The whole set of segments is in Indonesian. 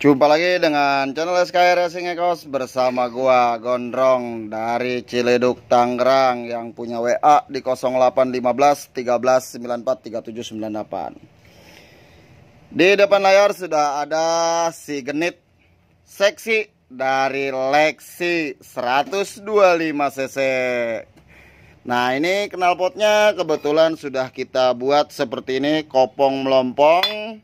Jumpa lagi dengan channel SKR Racing Ecos bersama gua Gondrong dari Ciledug Tangerang yang punya WA di 0815 13 94 3798. Di depan layar sudah ada si genit seksi dari Lexi 125 cc. Nah ini knalpotnya kebetulan sudah kita buat seperti ini kopong melompong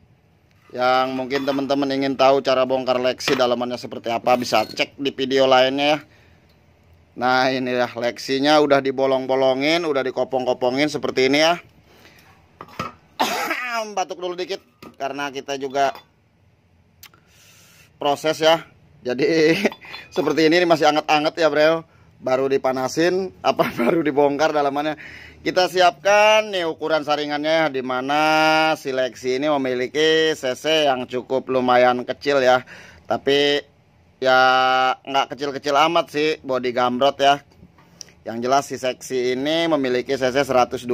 yang mungkin teman-teman ingin tahu cara bongkar Lexi dalamannya seperti apa bisa cek di video lainnya ya nah ini ya Lexinya udah dibolong-bolongin udah dikopong-kopongin seperti ini ya batuk dulu dikit karena kita juga proses ya jadi seperti ini masih anget-anget ya bro baru dipanasin apa baru dibongkar dalamannya kita siapkan nih ukuran saringannya di mana, seleksi ini memiliki cc yang cukup lumayan kecil ya tapi ya nggak kecil-kecil amat sih body gamrot ya yang jelas si seksi ini memiliki cc 125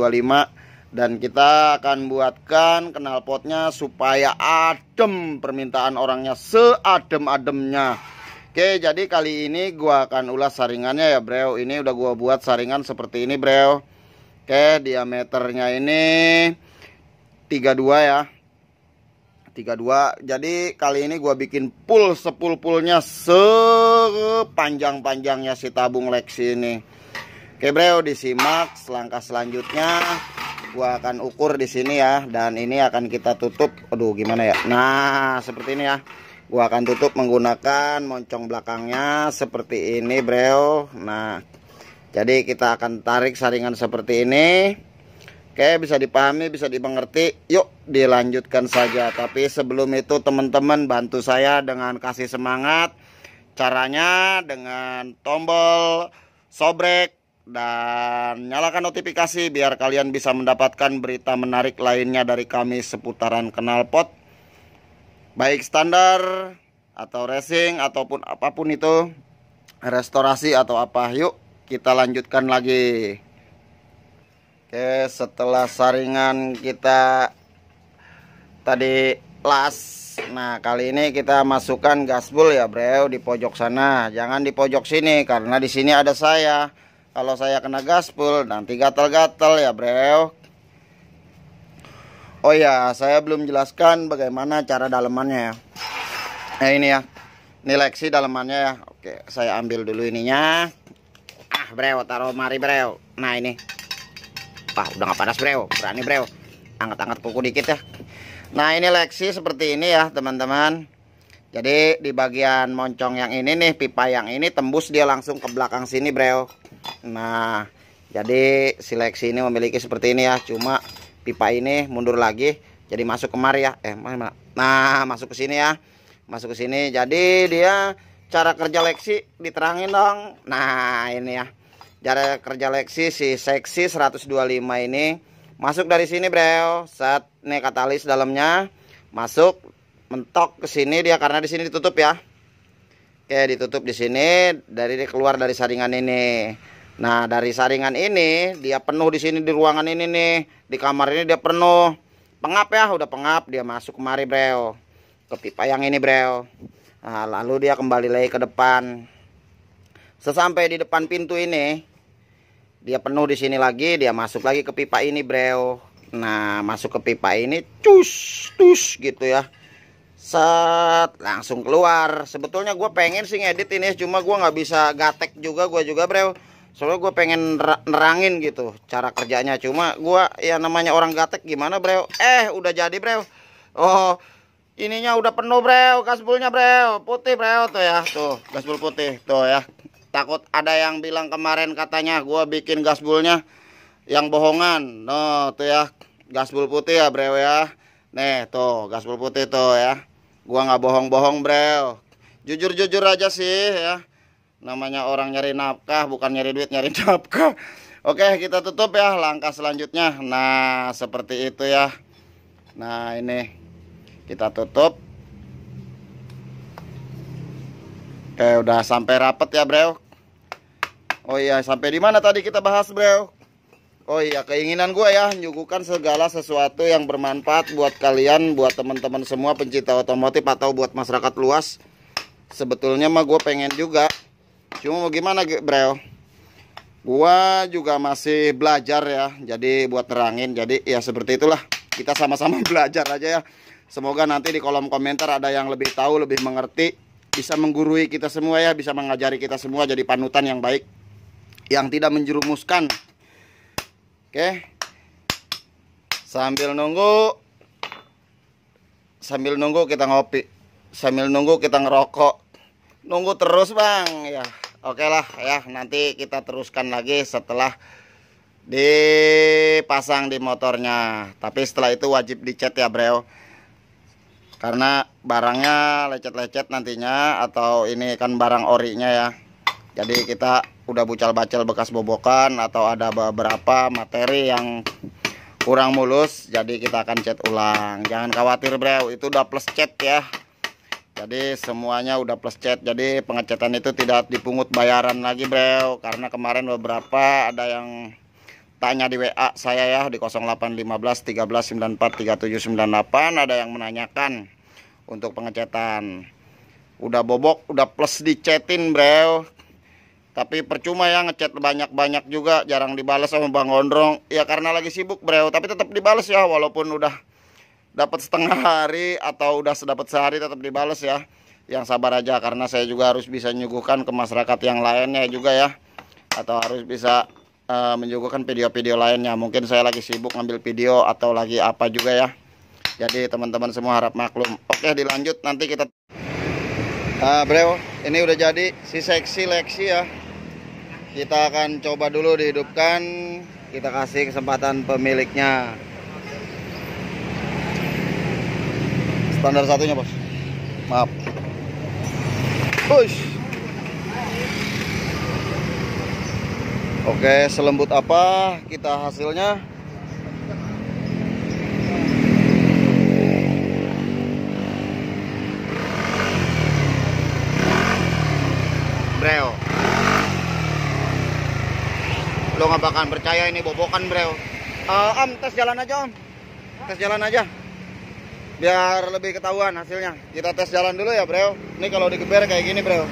dan kita akan buatkan knalpotnya supaya adem permintaan orangnya seadem-ademnya Oke, jadi kali ini gua akan ulas saringannya ya, Bro. Ini udah gua buat saringan seperti ini, Bro. Oke, diameternya ini 32 ya. 32. Jadi kali ini gua bikin pull sepul-pulnya sepanjang-panjangnya si tabung Lexi ini. Oke, Bro, disimak langkah selanjutnya gua akan ukur di sini ya dan ini akan kita tutup. Aduh, gimana ya? Nah, seperti ini ya gua akan tutup menggunakan moncong belakangnya seperti ini bro nah jadi kita akan tarik saringan seperti ini oke bisa dipahami bisa dimengerti yuk dilanjutkan saja tapi sebelum itu teman-teman bantu saya dengan kasih semangat caranya dengan tombol sobrek dan nyalakan notifikasi biar kalian bisa mendapatkan berita menarik lainnya dari kami seputaran kenal baik standar atau racing ataupun apapun itu restorasi atau apa yuk kita lanjutkan lagi oke setelah saringan kita tadi las nah kali ini kita masukkan gasbul ya breu di pojok sana jangan di pojok sini karena di sini ada saya kalau saya kena gaspul nanti gatel gatel ya breu Oh ya, saya belum jelaskan bagaimana cara dalemannya ya. Nah ini ya, ini leksi dalemannya ya. Oke, saya ambil dulu ininya. Ah breo, taruh mari breo. Nah ini, wah udah nggak panas breo, berani breo. Angkat-angkat kuku dikit ya. Nah ini leksi seperti ini ya teman-teman. Jadi di bagian moncong yang ini nih, pipa yang ini tembus dia langsung ke belakang sini breo. Nah, jadi si seleksi ini memiliki seperti ini ya, cuma pipa ini mundur lagi jadi masuk kemari ya eh mana, nah masuk ke sini ya masuk ke sini jadi dia cara kerja leksi diterangin dong nah ini ya cara kerja leksi si seksi 125 ini masuk dari sini bro set nih katalis dalamnya masuk mentok ke sini dia karena di sini ditutup ya oke ditutup di sini dari keluar dari saringan ini Nah, dari saringan ini dia penuh di sini di ruangan ini nih, di kamar ini dia penuh. Pengap ya, udah pengap dia masuk kemari, Breo. Ke pipa yang ini, Breo. Nah, lalu dia kembali lagi ke depan. Sesampai di depan pintu ini, dia penuh di sini lagi, dia masuk lagi ke pipa ini, Breo. Nah, masuk ke pipa ini, cus, cus gitu ya. Set, langsung keluar. Sebetulnya gue pengen sih ngedit ini, cuma gue nggak bisa gatek juga, gue juga, Breo soalnya gue pengen nerangin gitu cara kerjanya cuma gue ya namanya orang gatek gimana breo eh udah jadi breo oh ininya udah penuh breo gasbulnya breo putih breo tuh ya tuh gasbul putih tuh ya takut ada yang bilang kemarin katanya gue bikin gasbulnya yang bohongan no tuh ya gasbul putih ya breo ya nih tuh gasbul putih tuh ya gue nggak bohong-bohong breo jujur-jujur aja sih ya namanya orang nyari nafkah bukan nyari duit nyari nafkah oke kita tutup ya langkah selanjutnya nah seperti itu ya nah ini kita tutup oke udah sampai rapet ya bro oh iya sampai di mana tadi kita bahas bro Oh iya keinginan gue ya nyuguhkan segala sesuatu yang bermanfaat buat kalian, buat teman-teman semua pencinta otomotif atau buat masyarakat luas. Sebetulnya mah gue pengen juga Cuma gimana Bro? Gua juga masih belajar ya Jadi buat terangin Jadi ya seperti itulah Kita sama-sama belajar aja ya Semoga nanti di kolom komentar ada yang lebih tahu Lebih mengerti Bisa menggurui kita semua ya Bisa mengajari kita semua jadi panutan yang baik Yang tidak menjerumuskan Oke Sambil nunggu Sambil nunggu kita ngopi Sambil nunggu kita ngerokok Nunggu terus bang ya Oke lah ya nanti kita teruskan lagi setelah dipasang di motornya tapi setelah itu wajib dicat ya breo karena barangnya lecet-lecet nantinya atau ini kan barang orinya ya jadi kita udah bucal-bacal bekas bobokan atau ada beberapa materi yang kurang mulus jadi kita akan cat ulang jangan khawatir breo itu udah plus cat ya jadi semuanya udah plus chat jadi pengecatan itu tidak dipungut bayaran lagi bro karena kemarin beberapa ada yang tanya di WA saya ya di 0815 13 94 3798 ada yang menanyakan untuk pengecatan udah bobok udah plus dicetin bro tapi percuma ya ngechat banyak-banyak juga jarang dibales sama Bang Gondrong ya karena lagi sibuk bro tapi tetap dibales ya walaupun udah dapat setengah hari atau udah sedapat sehari tetap dibales ya yang sabar aja karena saya juga harus bisa menyuguhkan ke masyarakat yang lainnya juga ya atau harus bisa uh, menyuguhkan video-video lainnya mungkin saya lagi sibuk ngambil video atau lagi apa juga ya jadi teman-teman semua harap maklum oke dilanjut nanti kita nah bro ini udah jadi si seksi leksi ya kita akan coba dulu dihidupkan kita kasih kesempatan pemiliknya Standar satunya bos. Maaf. Push. Oke, selembut apa kita hasilnya? Breo. Lo gak bakalan percaya ini bobokan Breo. Uh, om, tes jalan aja om. Tes jalan aja biar lebih ketahuan hasilnya kita tes jalan dulu ya bro ini kalau digeber kayak gini bro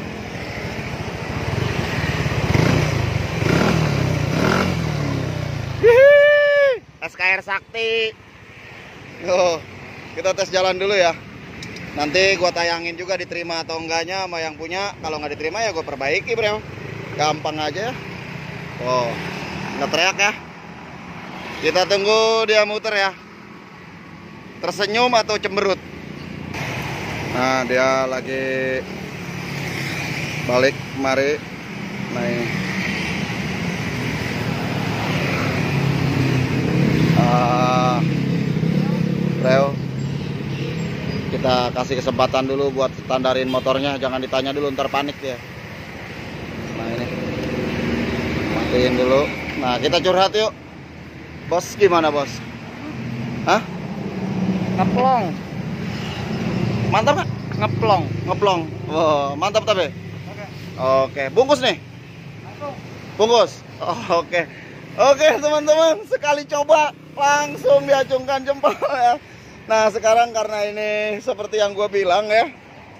Hihi, SKR Sakti Yo, kita tes jalan dulu ya nanti gua tayangin juga diterima atau enggaknya sama yang punya kalau nggak diterima ya gue perbaiki bro gampang aja ya. oh nggak teriak ya kita tunggu dia muter ya tersenyum atau cemberut nah dia lagi balik kemari naik. Ah, uh, kita kasih kesempatan dulu buat standarin motornya jangan ditanya dulu ntar panik dia nah ini matiin dulu nah kita curhat yuk bos gimana bos Hah? ngeplong mantap kan ngeplong ngeplong wow, mantap tapi oke okay. bungkus nih bungkus oh, oke okay. oke okay, teman-teman sekali coba langsung diacungkan jempol ya nah sekarang karena ini seperti yang gue bilang ya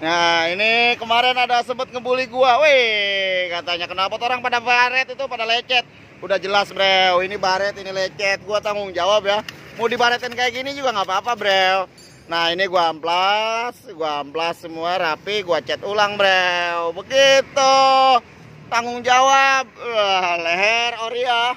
Nah ini kemarin ada sempet ngebully gue. Wih katanya kenapa orang pada baret itu pada lecet Udah jelas bro ini baret ini lecet Gue tanggung jawab ya mau dibaretin kayak gini juga nggak apa-apa brel nah ini gua amplas gua amplas semua rapi gua cat ulang brel begitu tanggung jawab uh, leher ori ya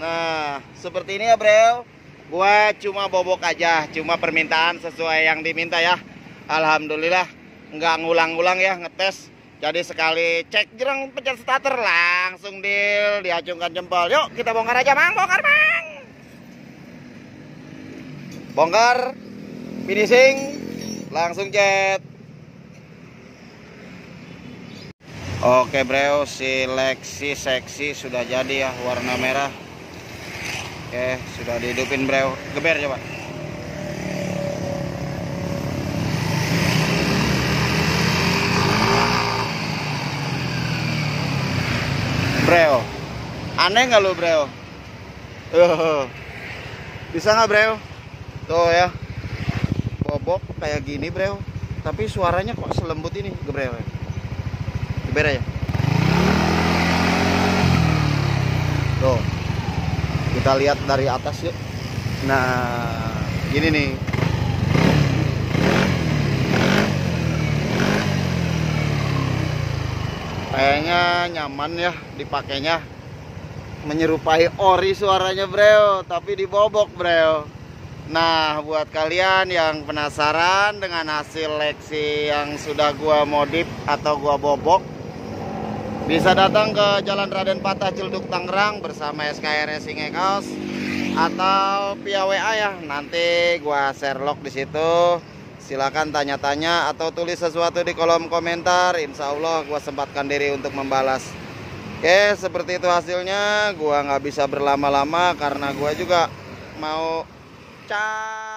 nah seperti ini ya brel gua cuma bobok aja cuma permintaan sesuai yang diminta ya Alhamdulillah nggak ngulang-ulang ya ngetes jadi sekali cek jerang pencet starter langsung deal diacungkan jempol yuk kita bongkar aja mang bongkar mang bongkar finishing langsung cat oke bro si Lexi seksi sudah jadi ya warna merah oke sudah dihidupin bro geber coba Bro, aneh nggak lo Bro? bisa nggak Bro? tuh ya bobok kayak gini bro tapi suaranya kok selembut ini gebrel Gebrel ya. ya tuh kita lihat dari atas yuk nah gini nih kayaknya nyaman ya dipakainya menyerupai ori suaranya breo tapi dibobok breo Nah, buat kalian yang penasaran dengan hasil leksi yang sudah gua modif atau gua bobok, bisa datang ke Jalan Raden Patah Cilduk Tangerang bersama SKR Racing Ecos atau via WA ya. Nanti gua share log di situ. Silakan tanya-tanya atau tulis sesuatu di kolom komentar. Insya Allah gua sempatkan diri untuk membalas. Oke, seperti itu hasilnya. Gua nggak bisa berlama-lama karena gua juga mau จ้า